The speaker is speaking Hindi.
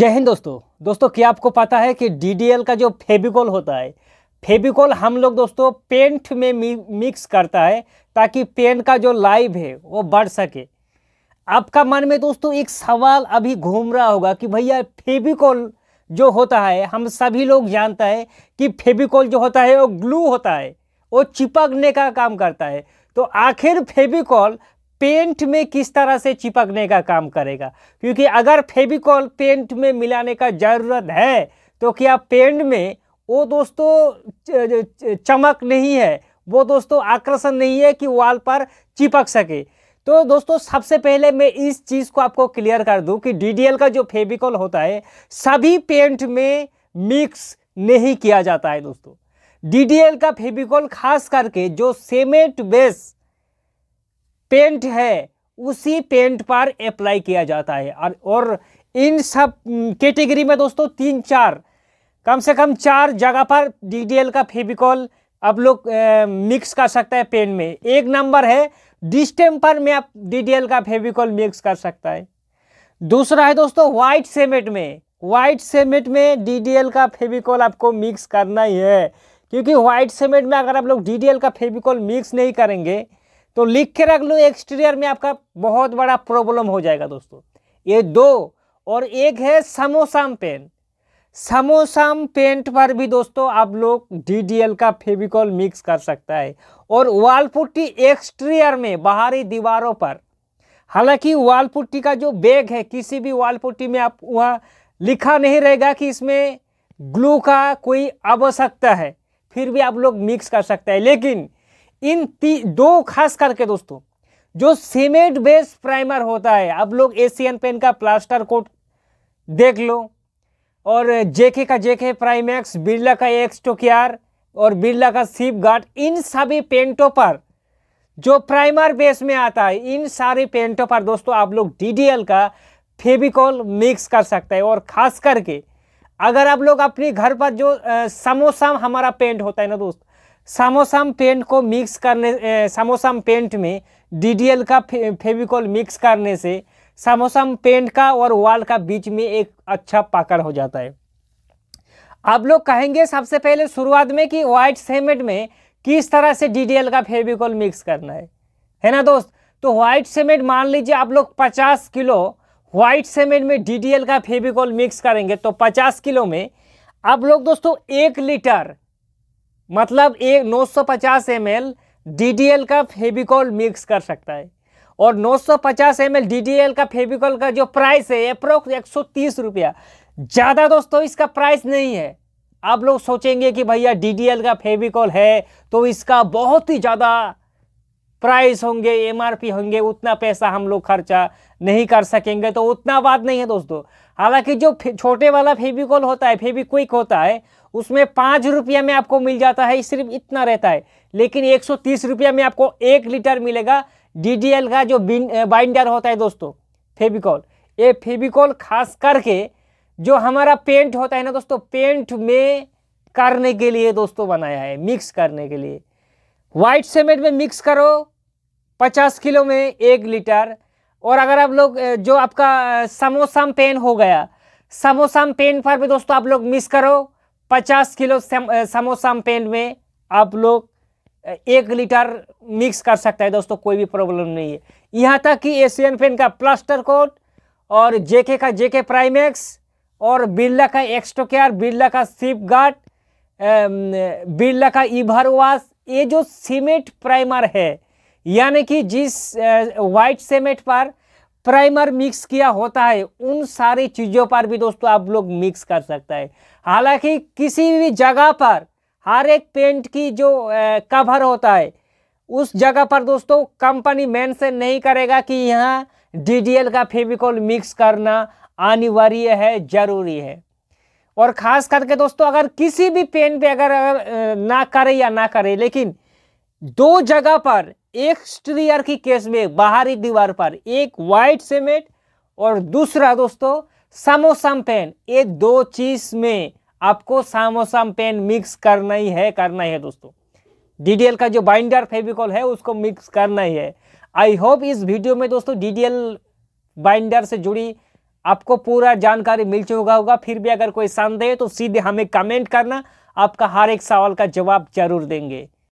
जय हिंद दोस्तों दोस्तों क्या आपको पता है कि डीडीएल का जो फेबिकॉल होता है फेबिकॉल हम लोग दोस्तों पेंट में मिक्स करता है ताकि पेंट का जो लाइव है वो बढ़ सके आपका मन में दोस्तों एक सवाल अभी घूम रहा होगा कि भैया फेबिकॉल जो होता है हम सभी लोग जानता है कि फेबिकॉल जो होता है वो ग्लू होता है वो चिपकने का काम करता है तो आखिर फेबिकॉल पेंट में किस तरह से चिपकने का काम करेगा क्योंकि अगर फेविकॉल पेंट में मिलाने का ज़रूरत है तो क्या पेंट में वो दोस्तों चमक नहीं है वो दोस्तों आकर्षण नहीं है कि वॉल पर चिपक सके तो दोस्तों सबसे पहले मैं इस चीज़ को आपको क्लियर कर दूं कि डी का जो फेविकॉल होता है सभी पेंट में मिक्स नहीं किया जाता है दोस्तों डी का फेविकॉल खास करके जो सीमेंट बेस पेंट है उसी पेंट पर अप्लाई किया जाता है और इन सब कैटेगरी में दोस्तों तीन चार कम से कम चार जगह पर डीडीएल का फेविकॉल आप लोग मिक्स कर सकता है पेंट में एक नंबर है डिस्टेम्पर में आप डीडीएल का फेविकॉल मिक्स कर सकता है दूसरा है दोस्तों वाइट सीमेंट में वाइट सीमेंट में डीडीएल का फेविकॉल आपको मिक्स करना ही है क्योंकि वाइट सीमेंट में अगर आप लोग डीडीएल का फेविकॉल मिक्स नहीं करेंगे तो लिख के रख लो एक्सटीरियर में आपका बहुत बड़ा प्रॉब्लम हो जाएगा दोस्तों ये दो और एक है समोसाम पेंट समोसाम पेंट पर भी दोस्तों आप लोग डीडीएल का फेविकॉल मिक्स कर सकता है और वाल पुट्टी एक्सटीरियर में बाहरी दीवारों पर हालांकि वाल पुट्टी का जो बैग है किसी भी वाल पुट्टी में आप वहाँ लिखा नहीं रहेगा कि इसमें ग्लू का कोई आवश्यकता है फिर भी आप लोग मिक्स कर सकते हैं लेकिन इन ती दो खास करके दोस्तों जो सीमेंट बेस्ड प्राइमर होता है आप लोग एशियन पेन का प्लास्टर कोट देख लो और जेके का जेके प्राइमैक्स बिरला का एक्स टोकियार और बिरला का शिप गार्ड इन सभी पेंटों पर जो प्राइमर बेस में आता है इन सारे पेंटों पर दोस्तों आप लोग डीडीएल का फेविकॉल मिक्स कर सकते हैं और खास करके अगर आप लोग अपने घर पर जो समोसम हमारा पेंट होता है ना दोस्त सामोसाम पेंट को मिक्स करने सामोसाम पेंट में डीडीएल का फे, फेविकोल मिक्स करने से सामोसाम पेंट का और वाल का बीच में एक अच्छा पाकड़ हो जाता है आप लोग कहेंगे सबसे पहले शुरुआत में कि वाइट सीमेंट में किस तरह से डीडीएल का फेविकोल मिक्स करना है है ना दोस्त तो वाइट सीमेंट मान लीजिए आप लोग 50 किलो व्हाइट सीमेंट में डीडीएल का फेविकोल मिक्स करेंगे तो 50 किलो में आप लोग दोस्तों एक लीटर मतलब एक 950 डी DDL का फेविकॉल मिक्स कर सकता है और 950 डी DDL का फेविकॉल का जो प्राइस है अप्रोक्स एक सौ रुपया ज़्यादा दोस्तों इसका प्राइस नहीं है आप लोग सोचेंगे कि भैया DDL का फेविकॉल है तो इसका बहुत ही ज़्यादा प्राइस होंगे एमआरपी होंगे उतना पैसा हम लोग खर्चा नहीं कर सकेंगे तो उतना बात नहीं है दोस्तों हालांकि जो छोटे वाला फेविकॉल होता है फेविक्विक होता है उसमें पाँच रुपया में आपको मिल जाता है सिर्फ इतना रहता है लेकिन एक सौ तीस रुपया में आपको एक लीटर मिलेगा डी का जो बाइंडर होता है दोस्तों फेविकॉल ये फेविकॉल खास करके जो हमारा पेंट होता है ना दोस्तों पेंट में करने के लिए दोस्तों बनाया है मिक्स करने के लिए व्हाइट सीमेंट में मिक्स करो पचास किलो में एक लीटर और अगर आप लोग जो आपका समोसम पेन हो गया समोसम पेन पर भी दोस्तों आप लोग मिस करो पचास किलो समोसम पेन में आप लोग एक लीटर मिक्स कर सकता है दोस्तों कोई भी प्रॉब्लम नहीं है यहाँ तक कि एशियन पेन का प्लास्टर कोट और जेके का जेके प्राइमेक्स और बिरला का एक्स्ट्रो केयर बिरला का सिप गार्ड बिरला का ईभर वाश ये जो सीमेंट प्राइमर है यानी कि जिस वाइट सीमेंट पर प्राइमर मिक्स किया होता है उन सारी चीज़ों पर भी दोस्तों आप लोग मिक्स कर सकता है हालांकि किसी भी जगह पर हर एक पेंट की जो कवर होता है उस जगह पर दोस्तों कंपनी मेंशन नहीं करेगा कि यहाँ डीडीएल का फेविकॉल मिक्स करना अनिवार्य है ज़रूरी है और ख़ास करके दोस्तों अगर किसी भी पेंट पे अगर, अगर ना करे या ना करे लेकिन दो जगह पर एक्सटीरियर की केस में बाहरी दीवार पर एक व्हाइट सीमेंट और दूसरा दोस्तों सामोसम पेन ये दो चीज में आपको सामोसम पेन मिक्स करना ही है करना ही है दोस्तों डीडीएल का जो बाइंडर फेविकॉल है उसको मिक्स करना ही है आई होप इस वीडियो में दोस्तों डीडीएल बाइंडर से जुड़ी आपको पूरा जानकारी मिल चुका होगा फिर भी अगर कोई संदेह तो सीधे हमें कमेंट करना आपका हर एक सवाल का जवाब जरूर देंगे